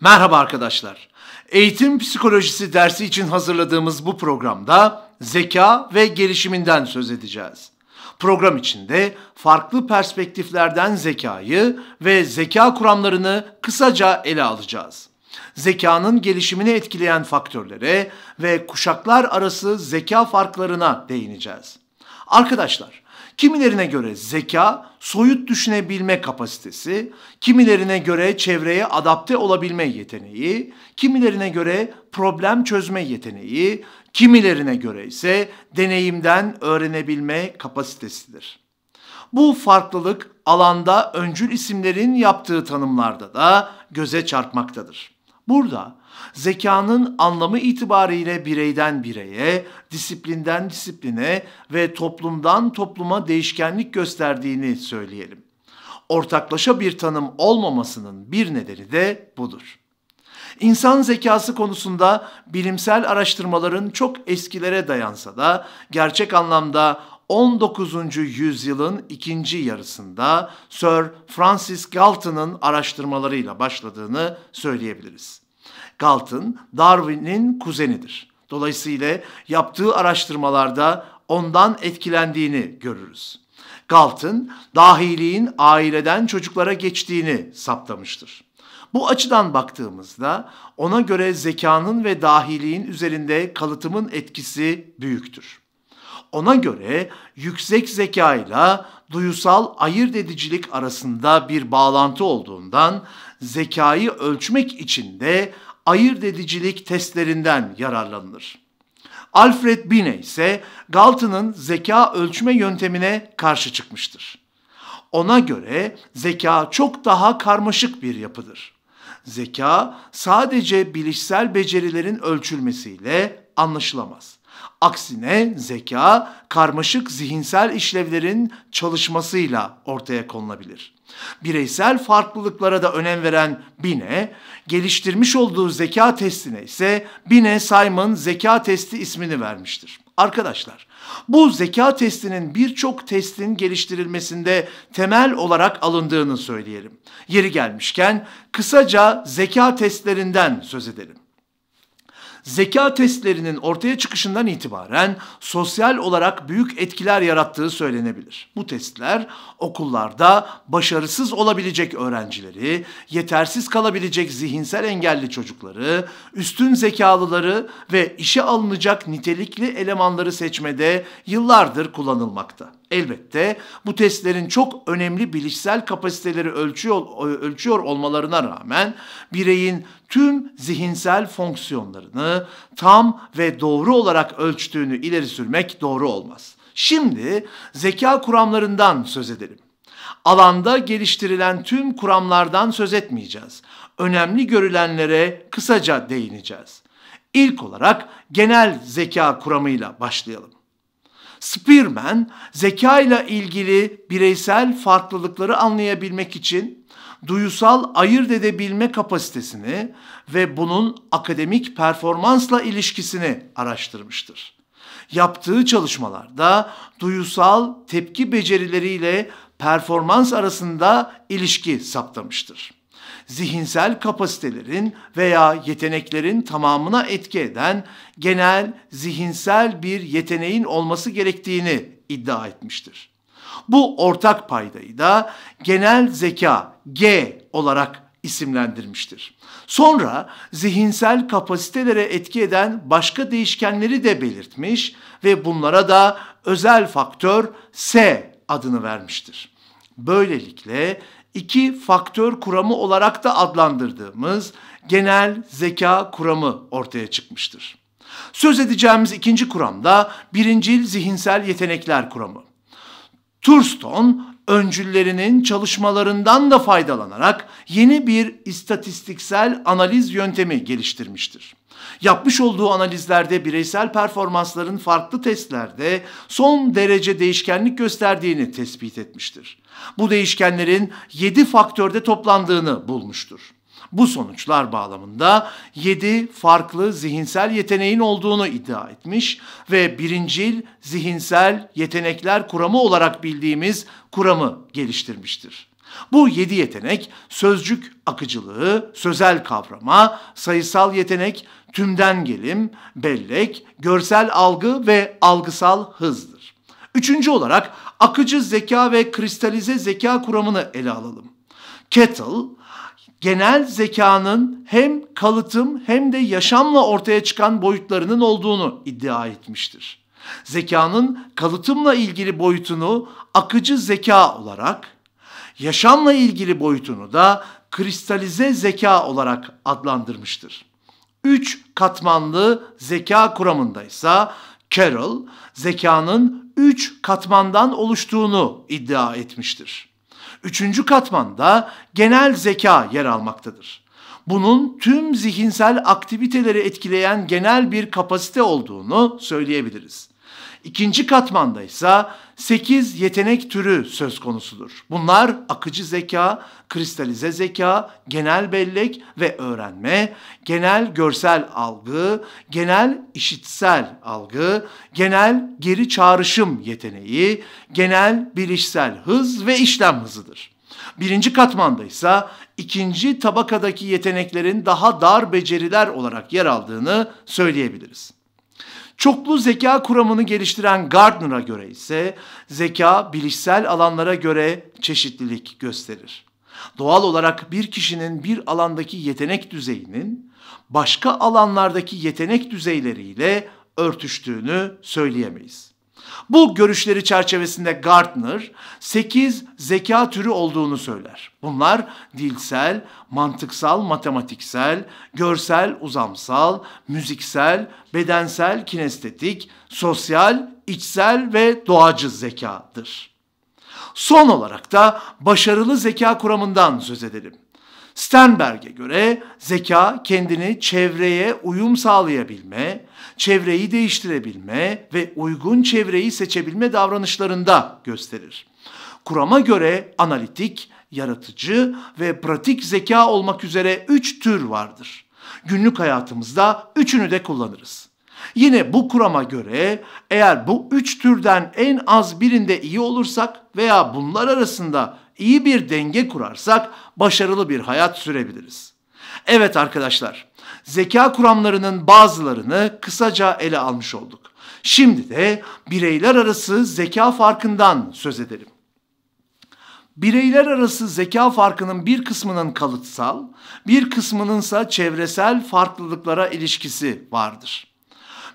Merhaba arkadaşlar. Eğitim psikolojisi dersi için hazırladığımız bu programda zeka ve gelişiminden söz edeceğiz. Program içinde farklı perspektiflerden zekayı ve zeka kuramlarını kısaca ele alacağız. Zekanın gelişimini etkileyen faktörlere ve kuşaklar arası zeka farklarına değineceğiz. Arkadaşlar, Kimilerine göre zeka, soyut düşünebilme kapasitesi, kimilerine göre çevreye adapte olabilme yeteneği, kimilerine göre problem çözme yeteneği, kimilerine göre ise deneyimden öğrenebilme kapasitesidir. Bu farklılık alanda öncül isimlerin yaptığı tanımlarda da göze çarpmaktadır. Burada zekanın anlamı itibariyle bireyden bireye, disiplinden disipline ve toplumdan topluma değişkenlik gösterdiğini söyleyelim. Ortaklaşa bir tanım olmamasının bir nedeni de budur. İnsan zekası konusunda bilimsel araştırmaların çok eskilere dayansa da gerçek anlamda 19. yüzyılın ikinci yarısında Sir Francis Galton'ın araştırmalarıyla başladığını söyleyebiliriz. Galton, Darwin'in kuzenidir. Dolayısıyla yaptığı araştırmalarda ondan etkilendiğini görürüz. Galton, dahiliğin aileden çocuklara geçtiğini saptamıştır. Bu açıdan baktığımızda ona göre zekanın ve dahiliğin üzerinde kalıtımın etkisi büyüktür. Ona göre yüksek zekayla duyusal ayırt edicilik arasında bir bağlantı olduğundan zekayı ölçmek için de ayırt edicilik testlerinden yararlanılır. Alfred Binet ise Galton'ın zeka ölçme yöntemine karşı çıkmıştır. Ona göre zeka çok daha karmaşık bir yapıdır. Zeka sadece bilişsel becerilerin ölçülmesiyle anlaşılamaz. Aksine zeka karmaşık zihinsel işlevlerin çalışmasıyla ortaya konulabilir. Bireysel farklılıklara da önem veren Bine, geliştirmiş olduğu zeka testine ise Bine Simon zeka testi ismini vermiştir. Arkadaşlar, bu zeka testinin birçok testin geliştirilmesinde temel olarak alındığını söyleyelim. Yeri gelmişken kısaca zeka testlerinden söz edelim zeka testlerinin ortaya çıkışından itibaren sosyal olarak büyük etkiler yarattığı söylenebilir. Bu testler okullarda başarısız olabilecek öğrencileri, yetersiz kalabilecek zihinsel engelli çocukları, üstün zekalıları ve işe alınacak nitelikli elemanları seçmede yıllardır kullanılmakta. Elbette bu testlerin çok önemli bilişsel kapasiteleri ölçüyor, ölçüyor olmalarına rağmen bireyin tüm zihinsel fonksiyonlarını tam ve doğru olarak ölçtüğünü ileri sürmek doğru olmaz. Şimdi zeka kuramlarından söz edelim. Alanda geliştirilen tüm kuramlardan söz etmeyeceğiz. Önemli görülenlere kısaca değineceğiz. İlk olarak genel zeka kuramıyla başlayalım. Spearman ile ilgili bireysel farklılıkları anlayabilmek için duyusal ayırt edebilme kapasitesini ve bunun akademik performansla ilişkisini araştırmıştır. Yaptığı çalışmalarda duyusal tepki becerileriyle performans arasında ilişki saptamıştır zihinsel kapasitelerin veya yeteneklerin tamamına etki eden genel zihinsel bir yeteneğin olması gerektiğini iddia etmiştir. Bu ortak paydayı da genel zeka G olarak isimlendirmiştir. Sonra zihinsel kapasitelere etki eden başka değişkenleri de belirtmiş ve bunlara da özel faktör S adını vermiştir. Böylelikle iki faktör kuramı olarak da adlandırdığımız genel zeka kuramı ortaya çıkmıştır. Söz edeceğimiz ikinci kuram da birincil zihinsel yetenekler kuramı. Turston öncüllerinin çalışmalarından da faydalanarak yeni bir istatistiksel analiz yöntemi geliştirmiştir. Yapmış olduğu analizlerde bireysel performansların farklı testlerde son derece değişkenlik gösterdiğini tespit etmiştir. Bu değişkenlerin 7 faktörde toplandığını bulmuştur. Bu sonuçlar bağlamında 7 farklı zihinsel yeteneğin olduğunu iddia etmiş ve birincil zihinsel yetenekler kuramı olarak bildiğimiz kuramı geliştirmiştir. Bu yedi yetenek sözcük akıcılığı, sözel kavrama, sayısal yetenek, tümden gelim, bellek, görsel algı ve algısal hızdır. Üçüncü olarak akıcı zeka ve kristalize zeka kuramını ele alalım. Kettle, genel zekanın hem kalıtım hem de yaşamla ortaya çıkan boyutlarının olduğunu iddia etmiştir. Zekanın kalıtımla ilgili boyutunu akıcı zeka olarak, yaşamla ilgili boyutunu da kristalize zeka olarak adlandırmıştır. Üç katmanlı zeka kuramında ise Carroll zekanın üç katmandan oluştuğunu iddia etmiştir. Üçüncü katmanda genel zeka yer almaktadır. Bunun tüm zihinsel aktiviteleri etkileyen genel bir kapasite olduğunu söyleyebiliriz. İkinci katmanda ise 8 yetenek türü söz konusudur. Bunlar akıcı zeka, kristalize zeka, genel bellek ve öğrenme, genel görsel algı, genel işitsel algı, genel geri çağrışım yeteneği, genel bilişsel hız ve işlem hızıdır. Birinci katmanda ise ikinci tabakadaki yeteneklerin daha dar beceriler olarak yer aldığını söyleyebiliriz. Çoklu zeka kuramını geliştiren Gardner'a göre ise zeka bilişsel alanlara göre çeşitlilik gösterir. Doğal olarak bir kişinin bir alandaki yetenek düzeyinin başka alanlardaki yetenek düzeyleriyle örtüştüğünü söyleyemeyiz. Bu görüşleri çerçevesinde Gardner 8 zeka türü olduğunu söyler. Bunlar dilsel, mantıksal, matematiksel, görsel, uzamsal, müziksel, bedensel, kinestetik, sosyal, içsel ve doğacı zekadır. Son olarak da başarılı zeka kuramından söz edelim. Sternberg'e göre zeka kendini çevreye uyum sağlayabilme, çevreyi değiştirebilme ve uygun çevreyi seçebilme davranışlarında gösterir. Kurama göre analitik, yaratıcı ve pratik zeka olmak üzere üç tür vardır. Günlük hayatımızda üçünü de kullanırız. Yine bu kurama göre eğer bu üç türden en az birinde iyi olursak veya bunlar arasında iyi bir denge kurarsak başarılı bir hayat sürebiliriz. Evet arkadaşlar, zeka kuramlarının bazılarını kısaca ele almış olduk. Şimdi de bireyler arası zeka farkından söz edelim. Bireyler arası zeka farkının bir kısmının kalıtsal, bir kısmınınsa çevresel farklılıklara ilişkisi vardır.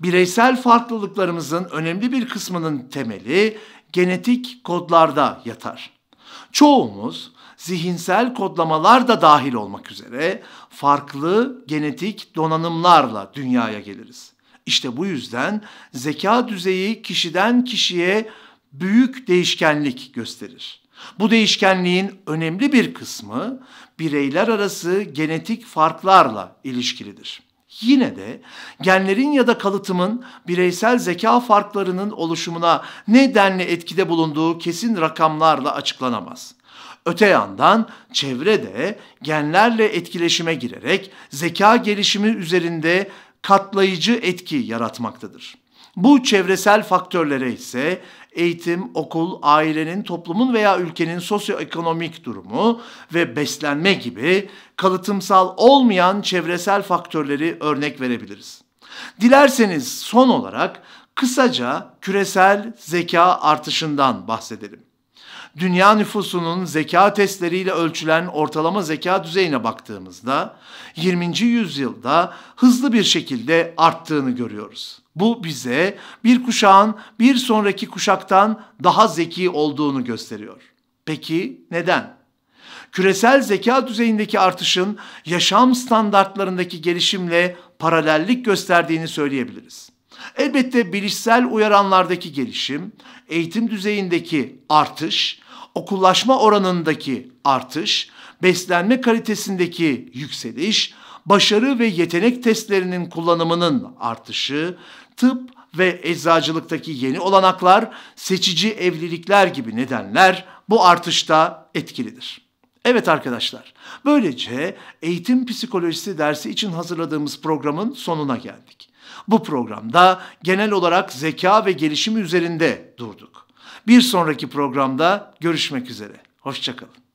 Bireysel farklılıklarımızın önemli bir kısmının temeli genetik kodlarda yatar. Çoğumuz zihinsel kodlamalar da dahil olmak üzere farklı genetik donanımlarla dünyaya geliriz. İşte bu yüzden zeka düzeyi kişiden kişiye büyük değişkenlik gösterir. Bu değişkenliğin önemli bir kısmı bireyler arası genetik farklarla ilişkilidir. Yine de genlerin ya da kalıtımın bireysel zeka farklarının oluşumuna ne denli etkide bulunduğu kesin rakamlarla açıklanamaz. Öte yandan çevre de genlerle etkileşime girerek zeka gelişimi üzerinde katlayıcı etki yaratmaktadır. Bu çevresel faktörlere ise eğitim, okul, ailenin, toplumun veya ülkenin sosyoekonomik durumu ve beslenme gibi kalıtımsal olmayan çevresel faktörleri örnek verebiliriz. Dilerseniz son olarak kısaca küresel zeka artışından bahsedelim dünya nüfusunun zeka testleriyle ölçülen ortalama zeka düzeyine baktığımızda 20. yüzyılda hızlı bir şekilde arttığını görüyoruz. Bu bize bir kuşağın bir sonraki kuşaktan daha zeki olduğunu gösteriyor. Peki neden? Küresel zeka düzeyindeki artışın yaşam standartlarındaki gelişimle paralellik gösterdiğini söyleyebiliriz. Elbette bilişsel uyaranlardaki gelişim, eğitim düzeyindeki artış okullaşma oranındaki artış, beslenme kalitesindeki yükseliş, başarı ve yetenek testlerinin kullanımının artışı, tıp ve eczacılıktaki yeni olanaklar, seçici evlilikler gibi nedenler bu artışta etkilidir. Evet arkadaşlar, böylece eğitim psikolojisi dersi için hazırladığımız programın sonuna geldik. Bu programda genel olarak zeka ve gelişimi üzerinde durduk. Bir sonraki programda görüşmek üzere. Hoşçakalın.